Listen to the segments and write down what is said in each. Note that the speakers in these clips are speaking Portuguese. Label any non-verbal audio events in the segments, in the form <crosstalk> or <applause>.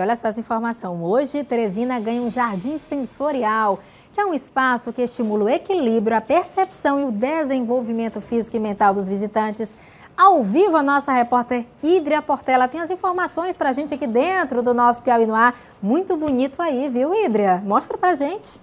olha só essa informação. Hoje, Teresina ganha um jardim sensorial, que é um espaço que estimula o equilíbrio, a percepção e o desenvolvimento físico e mental dos visitantes. Ao vivo, a nossa repórter Idria Portela tem as informações para a gente aqui dentro do nosso Piauí no Ar. Muito bonito aí, viu, Idria? Mostra para gente.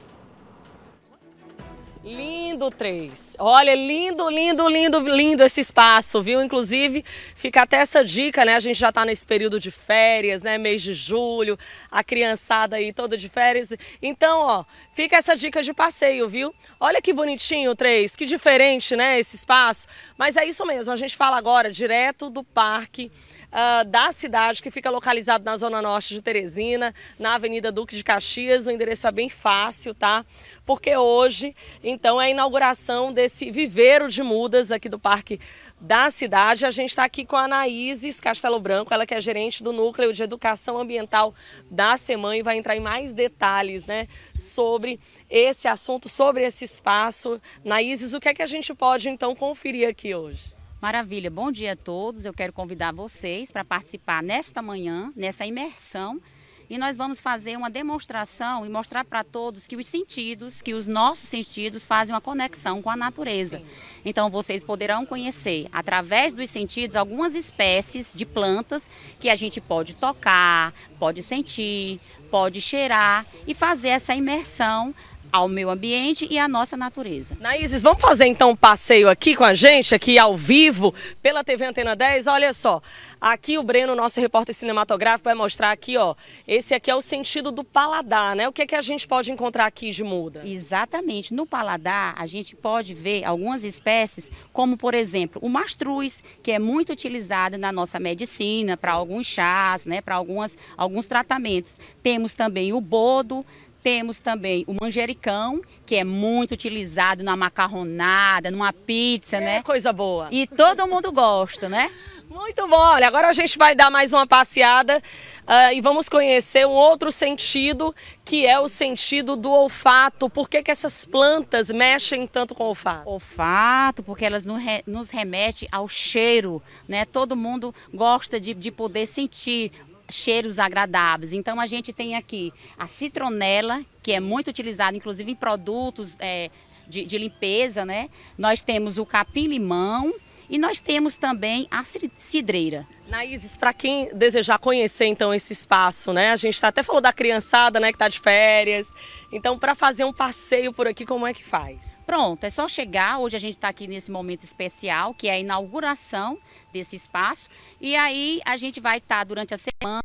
Lindo três. Olha, lindo, lindo, lindo, lindo esse espaço, viu? Inclusive, fica até essa dica, né? A gente já está nesse período de férias, né? Mês de julho, a criançada aí toda de férias. Então, ó, fica essa dica de passeio, viu? Olha que bonitinho o que diferente, né? Esse espaço. Mas é isso mesmo, a gente fala agora direto do parque uh, da cidade, que fica localizado na Zona Norte de Teresina, na Avenida Duque de Caxias. O endereço é bem fácil, tá? Porque hoje, então, é a inauguração desse viveiro de mudas aqui do Parque da Cidade. A gente está aqui com a Anaíses Castelo Branco, ela que é gerente do Núcleo de Educação Ambiental da SEMAN e vai entrar em mais detalhes, né, sobre esse assunto, sobre esse espaço. Naíses, o que é que a gente pode, então, conferir aqui hoje? Maravilha, bom dia a todos. Eu quero convidar vocês para participar nesta manhã, nessa imersão. E nós vamos fazer uma demonstração e mostrar para todos que os sentidos, que os nossos sentidos fazem uma conexão com a natureza. Então vocês poderão conhecer, através dos sentidos, algumas espécies de plantas que a gente pode tocar, pode sentir, pode cheirar e fazer essa imersão ao meio ambiente e à nossa natureza. Naíses, vamos fazer então um passeio aqui com a gente, aqui ao vivo, pela TV Antena 10. Olha só, aqui o Breno, nosso repórter cinematográfico, vai mostrar aqui, ó. Esse aqui é o sentido do paladar, né? O que, é que a gente pode encontrar aqui de muda? Exatamente. No paladar, a gente pode ver algumas espécies, como por exemplo, o mastruz, que é muito utilizado na nossa medicina, para alguns chás, né? Para algumas alguns tratamentos. Temos também o bodo, temos também o manjericão, que é muito utilizado na macarronada, numa pizza, é, né? Coisa boa. E todo mundo gosta, né? <laughs> Muito bom. Olha, agora a gente vai dar mais uma passeada uh, e vamos conhecer um outro sentido, que é o sentido do olfato. Por que, que essas plantas mexem tanto com o olfato? Olfato, porque elas nos remetem ao cheiro, né? Todo mundo gosta de, de poder sentir cheiros agradáveis. Então a gente tem aqui a citronela, que é muito utilizada inclusive em produtos é, de, de limpeza, né? Nós temos o capim-limão, e nós temos também a cidreira. Naíses, para quem desejar conhecer então esse espaço, né? A gente tá, até falou da criançada, né, que tá de férias. Então, para fazer um passeio por aqui, como é que faz? Pronto, é só chegar. Hoje a gente está aqui nesse momento especial, que é a inauguração desse espaço. E aí a gente vai estar tá, durante a semana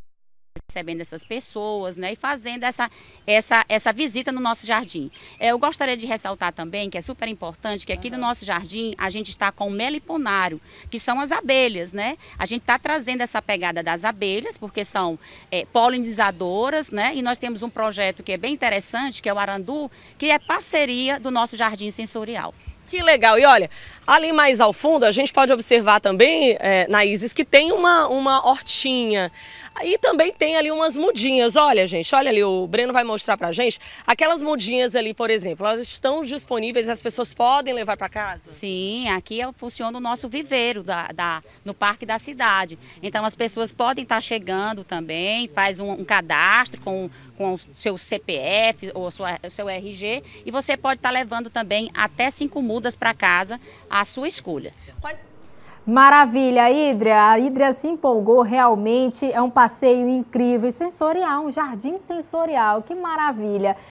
recebendo essas pessoas né, e fazendo essa, essa, essa visita no nosso jardim. É, eu gostaria de ressaltar também que é super importante que aqui uhum. no nosso jardim a gente está com o meliponário, que são as abelhas, né? A gente está trazendo essa pegada das abelhas, porque são é, polinizadoras, né? E nós temos um projeto que é bem interessante, que é o Arandu, que é parceria do nosso jardim sensorial. Que legal! E olha, ali mais ao fundo a gente pode observar também, é, que tem uma, uma hortinha. E também tem ali umas mudinhas. Olha, gente, olha ali, o Breno vai mostrar pra gente. Aquelas mudinhas ali, por exemplo, elas estão disponíveis, as pessoas podem levar para casa? Sim, aqui é funciona o nosso viveiro da, da, no Parque da Cidade. Então as pessoas podem estar tá chegando também, faz um, um cadastro com, com o seu CPF ou sua, o seu RG e você pode estar tá levando também até cinco mudas mudas para casa, a sua escolha. Maravilha, Idria. A Idria se empolgou realmente. É um passeio incrível e sensorial, um jardim sensorial. Que maravilha.